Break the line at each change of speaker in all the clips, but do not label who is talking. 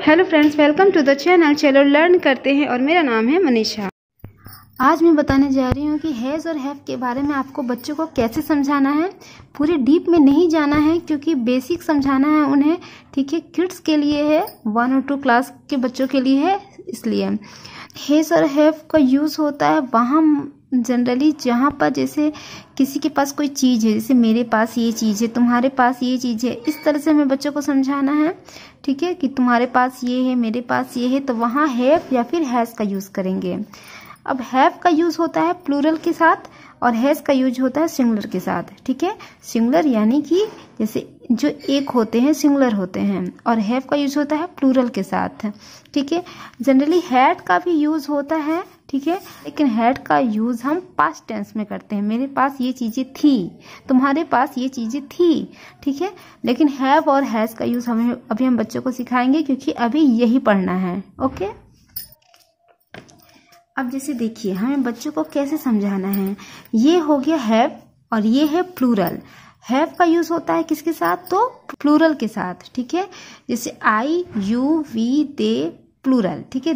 hello friends welcome to the channel चलो learn करते हैं और मेरा नाम है मनीषा आज मैं बताने जा रही हूँ कि हैज़ और हैव के बारे में आपको बच्चों को कैसे समझाना है पूरे डीप में नहीं जाना है क्योंकि बेसिक समझाना है उन्हें ठीक है किड्स के लिए है वन और टू क्लास के बच्चों के लिए है इसलिए हैज़ और हैव का यूज़ होता है वहाँ जनरली जहाँ पर जैसे किसी के पास कोई चीज़ है जैसे मेरे पास ये चीज़ है तुम्हारे पास ये चीज़ है इस तरह से हमें बच्चों को समझाना है ठीक है कि तुम्हारे पास ये है मेरे पास ये है तो वहाँ हैव या फिर हैज़ का यूज़ करेंगे अब हैव का यूज़ होता है प्लूरल के साथ और हैज़ का यूज होता है सिंगुलर के साथ ठीक है सिंगुलर यानी कि जैसे जो एक होते हैं सिंगुलर होते हैं और हैव का यूज होता है प्लूरल के साथ ठीक है जनरली हैड का भी यूज होता है ठीक है लेकिन हैड का यूज हम पास टेंस में करते हैं मेरे पास ये चीजें थी तुम्हारे पास ये चीजें थी ठीक है लेकिन हैव और हैज का यूज हमें अभी हम बच्चों को सिखाएंगे क्योंकि अभी यही पढ़ना है ओके अब जैसे देखिए हमें बच्चों को कैसे समझाना है ये हो गया हैव और ये है प्लूरल हैव का यूज होता है किसके साथ तो प्लूरल के साथ ठीक है जैसे I you we they plural ठीक है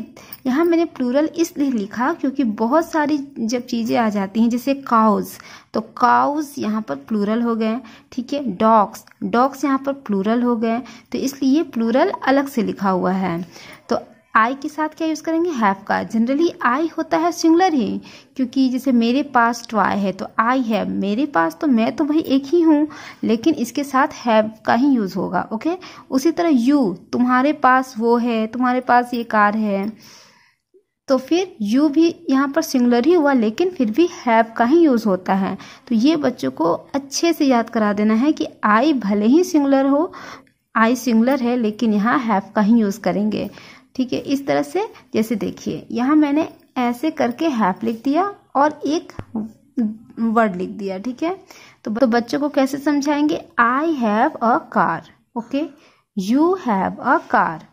यहाँ मैंने प्लूरल इसलिए लिखा क्योंकि बहुत सारी जब चीज़ें आ जाती हैं जैसे काउज तो काउज यहाँ पर प्लूरल हो गए ठीक है डॉग्स डॉग्स यहाँ पर प्लूरल हो गए तो इसलिए प्लूरल अलग से लिखा हुआ है तो आई के साथ क्या यूज़ करेंगे हैव का जनरली आई होता है सिंगुलर ही क्योंकि जैसे मेरे पास टॉय है तो आई है मेरे पास तो मैं तो भाई एक ही हूँ लेकिन इसके साथ हैव का ही यूज़ होगा ओके उसी तरह यू तुम्हारे पास वो है तुम्हारे पास ये कार है तो फिर यू भी यहाँ पर सिंगुलर ही हुआ लेकिन फिर भी हैव का ही यूज़ होता है तो ये बच्चों को अच्छे से याद करा देना है कि आई भले ही सिंगुलर हो आई सिंगुलर है लेकिन यहाँ हैव का ही यूज़ करेंगे ठीक है इस तरह से जैसे देखिए यहाँ मैंने ऐसे करके हैप लिख दिया और एक वर्ड लिख दिया ठीक है तो, तो बच्चों को कैसे समझाएंगे I have a car okay you have a car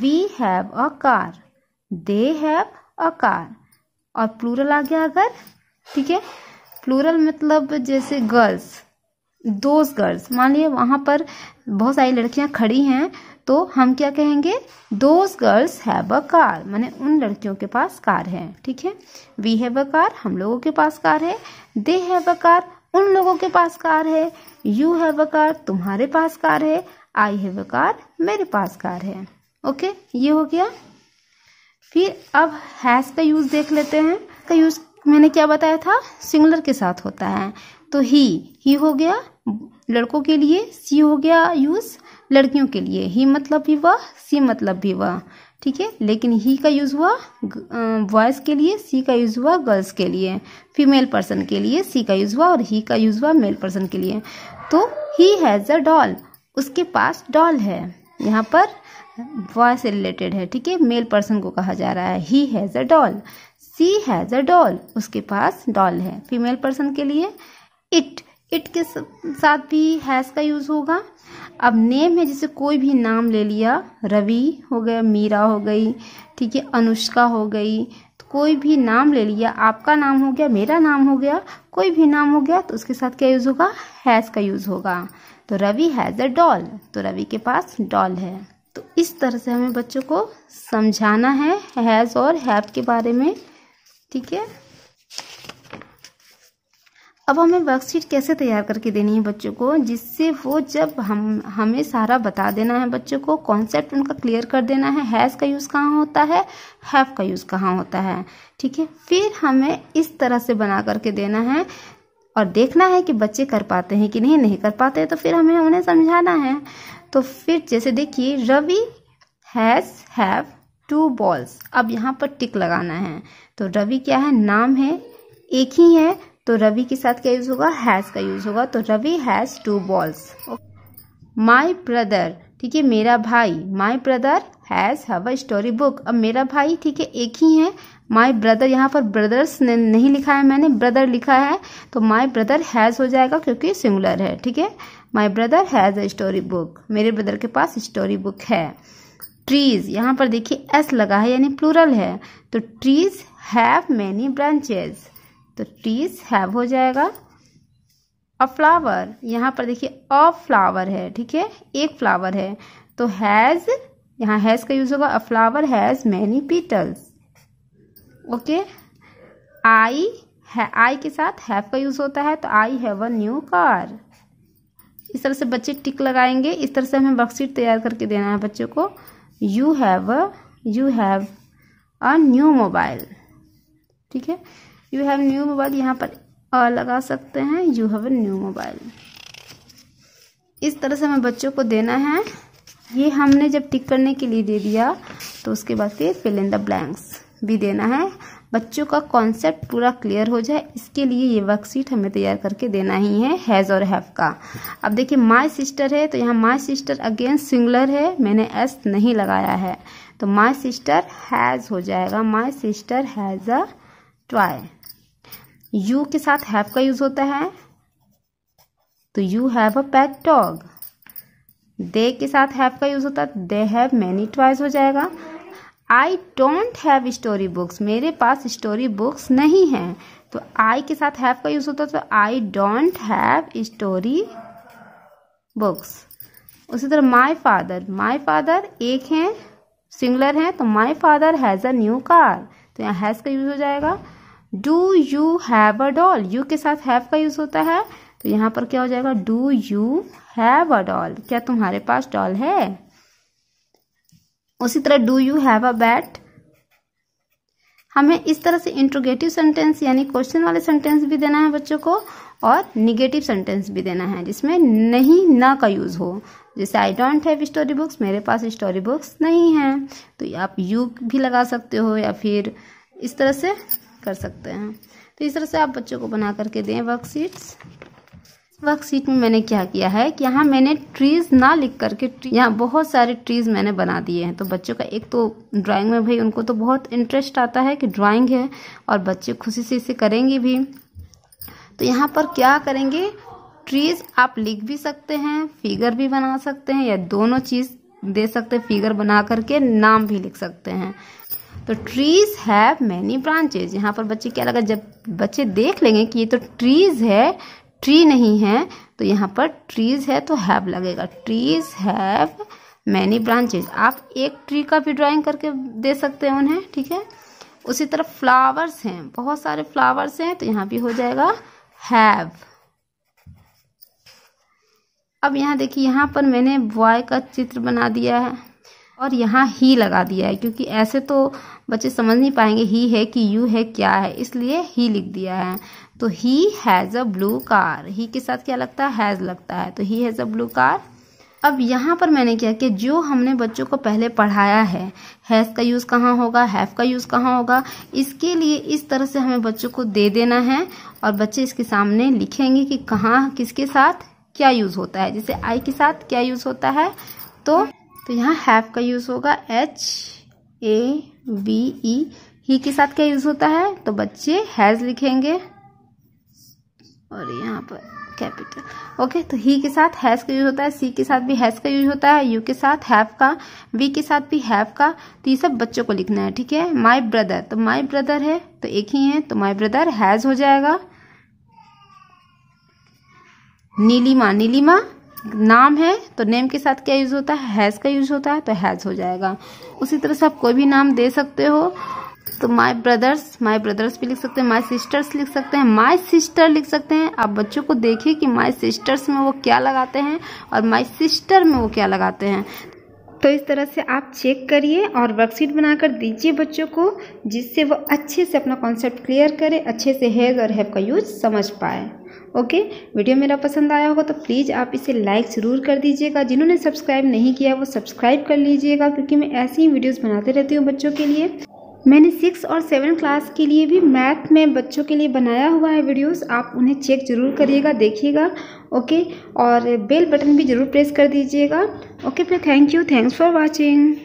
we have a car they have a car और प्लूरल आ गया अगर ठीक है प्लूरल मतलब जैसे गर्ल्स दोज गर्ल्स मान लिया वहाँ पर बहुत सारी लड़कियाँ खड़ी हैं तो हम क्या कहेंगे those girls have a car माने उन लड़कियों के पास कार है ठीक है वी हैव अ कार हम लोगों के पास कार है दे हैव अ कार उन लोगों के पास कार है यू हैव अ कार तुम्हारे पास कार है आई हैव अ कार मेरे पास कार है ओके ये हो गया फिर अब हैज का यूज़ देख लेते हैं का यूज़ मैंने क्या बताया था सिंगुलर के साथ होता है तो ही ही हो गया लड़कों के लिए सी हो गया यूज़ लड़कियों के लिए ही मतलब भी वह सी मतलब भी वह ठीक है लेकिन ही का यूज़ हुआ बॉयज़ के लिए सी का यूज़ हुआ गर्ल्स के लिए फीमेल पर्सन के लिए सी का यूज़ हुआ और ही का यूज़ हुआ मेल पर्सन के लिए तो ही हैज़ अ डॉल उसके पास डॉल है यहाँ पर बॉय से रिलेटेड है ठीक है मेल पर्सन को कहा जा रहा है he has a doll she has a doll उसके पास डॉल है फीमेल पर्सन के लिए इट इट के साथ भी हैज़ का यूज़ होगा अब नेम है जैसे कोई भी नाम ले लिया रवि हो गया मीरा हो गई ठीक है अनुष्का हो गई तो कोई भी नाम ले लिया आपका नाम हो गया मेरा नाम हो गया कोई भी नाम हो गया तो उसके साथ क्या यूज़ होगा हैज़ का यूज़ होगा तो रवि हैज़ अ डॉल तो रवि के पास डॉल है तो इस तरह से हमें बच्चों को समझाना है हैज़ और हैव के बारे में ठीक है अब हमें वर्कशीट कैसे तैयार करके देनी है बच्चों को जिससे वो जब हम हमें सारा बता देना है बच्चों को कॉन्सेप्ट उनका क्लियर कर देना है हैज़ का यूज़ कहाँ होता है हैव का यूज़ कहाँ होता है ठीक है फिर हमें इस तरह से बना करके देना है और देखना है कि बच्चे कर पाते हैं कि नहीं नहीं कर पाते तो फिर हमें उन्हें समझाना है तो फिर जैसे देखिए Ravi has have two balls अब यहाँ पर टिक लगाना है तो रवि क्या है नाम है एक ही है तो रवि के साथ क्या यूज़ होगा हैज़ का यूज़ होगा तो Ravi has two balls my brother ठीक है मेरा भाई my brother has have a story book अब मेरा भाई ठीक है एक ही है माई ब्रदर यहाँ पर ब्रदर्स ने नहीं लिखा है मैंने ब्रदर लिखा है तो माई ब्रदर हैज़ हो जाएगा क्योंकि सिंगुलर है ठीक है my brother has a story book मेरे ब्रदर के पास स्टोरी बुक है ट्रीज़ यहाँ पर देखिए एस लगा है यानी प्लूरल है तो ट्रीज़ हैव मैनी ब्रांचेज़ तो ट्रीज हैव हो जाएगा अ फ्लावर यहाँ पर देखिए अ फ्लावर है ठीक है एक फ्लावर है तो हैज़ यहाँ हैज़ का यूज़ होगा a flower has many petals okay I है आई के साथ हैव का यूज़ होता है तो I have a new car इस तरह से बच्चे टिक लगाएंगे इस तरह से हमें वर्कशीट तैयार करके देना है बच्चों को you have you have a new mobile ठीक है यू हैव न्यू मोबाइल यहाँ पर आ लगा सकते हैं यू हैव न्यू मोबाइल इस तरह से हमें बच्चों को देना है ये हमने जब टिक करने के लिए दे दिया तो उसके बाद फिर फिल इन द ब्लैंक्स भी देना है बच्चों का कॉन्सेप्ट पूरा क्लियर हो जाए इसके लिए ये वर्कशीट हमें तैयार करके देना ही है हैज़ और हैव का अब देखिए माय सिस्टर है तो यहाँ माय सिस्टर अगेन सिंगुलर है मैंने एस नहीं लगाया है तो माय सिस्टर हैज़ हो जाएगा my sister has a toy you के साथ हैव का यूज होता है तो you have a pet dog they के साथ हैव का यूज होता है दे हैव मैनी टॉयज हो जाएगा I don't have story books मेरे पास स्टोरी बुक्स नहीं है तो आई के साथ हैव का यूज होता है तो I don't have story books उसी तरह माय फादर माय फादर एक हैं सिंगुलर हैं तो my father has a new car तो यहाँ हैज़ का यूज हो जाएगा do you have a doll you के साथ हैव का यूज होता है तो यहाँ पर क्या हो जाएगा do you have a doll क्या तुम्हारे पास डॉल है उसी तरह do you have a bat हमें इस तरह से इंट्रोगेटिव सेंटेंस यानी क्वेश्चन वाले सेंटेंस भी देना है बच्चों को और निगेटिव सेंटेंस भी देना है जिसमें नहीं ना का यूज़ हो जैसे I don't have story books मेरे पास स्टोरी बुक्स नहीं है तो आप यू भी लगा सकते हो या फिर इस तरह से कर सकते हैं तो इस तरह से आप बच्चों को बना करके दें वर्कशीट्स वर्कशीट में मैंने क्या किया है कि यहाँ मैंने ट्रीज ना लिख करके यहाँ बहुत सारे ट्रीज मैंने बना दिए हैं तो बच्चों का एक तो ड्राइंग में भाई उनको तो बहुत इंटरेस्ट आता है कि ड्राइंग है और बच्चे खुशी से इसे करेंगे भी तो यहाँ पर क्या करेंगे ट्रीज आप लिख भी सकते हैं फिगर भी बना सकते हैं या दोनों चीज़ दे सकते हैं फिगर बना करके नाम भी लिख सकते हैं तो ट्रीज हैव मैनी ब्रांचेज यहाँ पर बच्चे क्या लगा जब बच्चे देख लेंगे कि ये तो ट्रीज है ट्री नहीं है तो यहाँ पर ट्रीज है तो हैव लगेगा ट्रीज हैव मैनी ब्रांचेज आप एक ट्री का भी ड्राइंग करके दे सकते हैं उन्हें ठीक है उसी तरह फ्लावर्स हैं बहुत सारे फ्लावर्स हैं तो यहाँ भी हो जाएगा हैव अब यहाँ देखिए यहाँ पर मैंने बॉय का चित्र बना दिया है और यहाँ ही लगा दिया है क्योंकि ऐसे तो बच्चे समझ नहीं पाएंगे ही है कि यू है क्या है इसलिए ही लिख दिया है तो he has a blue car he के साथ क्या लगता है हैज़ लगता है तो he has a blue car अब यहाँ पर मैंने क्या कि जो हमने बच्चों को पहले पढ़ाया है हैज़ का यूज़ कहाँ होगा हैव का यूज़ कहाँ होगा इसके लिए इस तरह से हमें बच्चों को दे देना है और बच्चे इसके सामने लिखेंगे कि कहाँ किसके साथ क्या यूज़ होता है जैसे आई के साथ क्या यूज़ होता है तो तो यहाँ हैव का यूज़ होगा एच ए बी ई ही के साथ क्या यूज़ होता है तो बच्चे हैज़ लिखेंगे और यहाँ पर कैपिटल ओके तो ही के साथ हैज का यूज होता है सी के साथ भी हैज का यूज होता है यू के साथ हैव का वी के साथ भी हैव का तो ये सब बच्चों को लिखना है ठीक है माय ब्रदर तो माय ब्रदर है तो एक ही है तो माय ब्रदर हैज हो जाएगा नीलिमा नीलिमा नाम है तो नेम के साथ क्या यूज़ होता है हैज़ का यूज़ होता है तो हैज़ हो जाएगा उसी तरह से आप कोई भी नाम दे सकते हो तो माय ब्रदर्स माय ब्रदर्स भी लिख सकते हैं माय सिस्टर्स लिख सकते हैं माय सिस्टर लिख सकते हैं आप बच्चों को देखिए कि माय सिस्टर्स में वो क्या लगाते हैं और माय सिस्टर में वो क्या लगाते हैं तो इस तरह से आप चेक करिए और वर्कशीट बनाकर दीजिए बच्चों को जिससे वो अच्छे से अपना कॉन्सेप्ट क्लियर करें अच्छे से हैज़ और हैव का यूज समझ पाए ओके वीडियो मेरा पसंद आया होगा तो प्लीज़ आप इसे लाइक ज़रूर कर दीजिएगा जिन्होंने सब्सक्राइब नहीं किया वो सब्सक्राइब कर लीजिएगा क्योंकि मैं ऐसी ही वीडियोज़ बनाते रहती हूँ बच्चों के लिए मैंने सिक्स और सेवन क्लास के लिए भी मैथ में बच्चों के लिए बनाया हुआ है वीडियोस आप उन्हें चेक ज़रूर करिएगा देखिएगा ओके और बेल बटन भी ज़रूर प्रेस कर दीजिएगा ओके फिर thank you thanks for watching